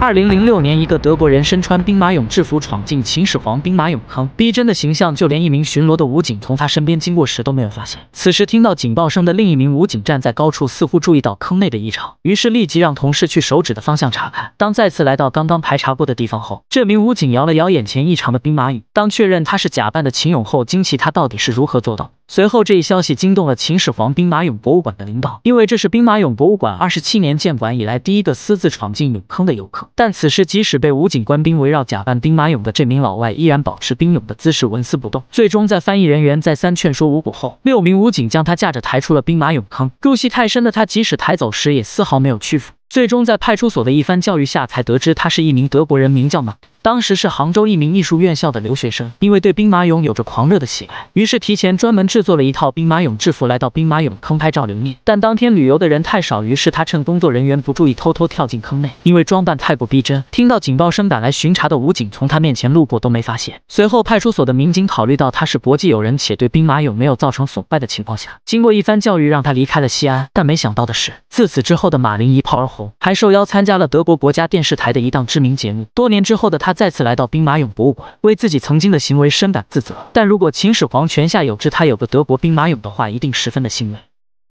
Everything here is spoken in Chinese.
二零零六年，一个德国人身穿兵马俑制服闯进秦始皇兵马俑坑，逼真的形象，就连一名巡逻的武警从他身边经过时都没有发现。此时听到警报声的另一名武警站在高处，似乎注意到坑内的异常，于是立即让同事去手指的方向查看。当再次来到刚刚排查过的地方后，这名武警摇了摇眼前异常的兵马俑，当确认他是假扮的秦俑后，惊奇他到底是如何做到。随后，这一消息惊动了秦始皇兵马俑博物馆的领导，因为这是兵马俑博物馆二十七年建馆以来第一个私自闯进俑坑的游客。但此时，即使被武警官兵围绕、假扮兵马俑的这名老外，依然保持兵俑的姿势，纹丝不动。最终，在翻译人员再三劝说无果后，六名武警将他架着抬出了兵马俑坑。入戏太深的他，即使抬走时也丝毫没有屈服。最终，在派出所的一番教育下，才得知他是一名德国人，名叫马。当时是杭州一名艺术院校的留学生，因为对兵马俑有着狂热的喜爱，于是提前专门制作了一套兵马俑制服，来到兵马俑坑拍照留念。但当天旅游的人太少，于是他趁工作人员不注意，偷偷跳进坑内。因为装扮太过逼真，听到警报声赶来巡查的武警从他面前路过都没发现。随后派出所的民警考虑到他是国际友人，且对兵马俑没有造成损坏的情况下，经过一番教育，让他离开了西安。但没想到的是，自此之后的马林一炮而红，还受邀参加了德国国家电视台的一档知名节目。多年之后的他。再次来到兵马俑博物馆，为自己曾经的行为深感自责。但如果秦始皇泉下有知，他有个德国兵马俑的话，一定十分的欣慰。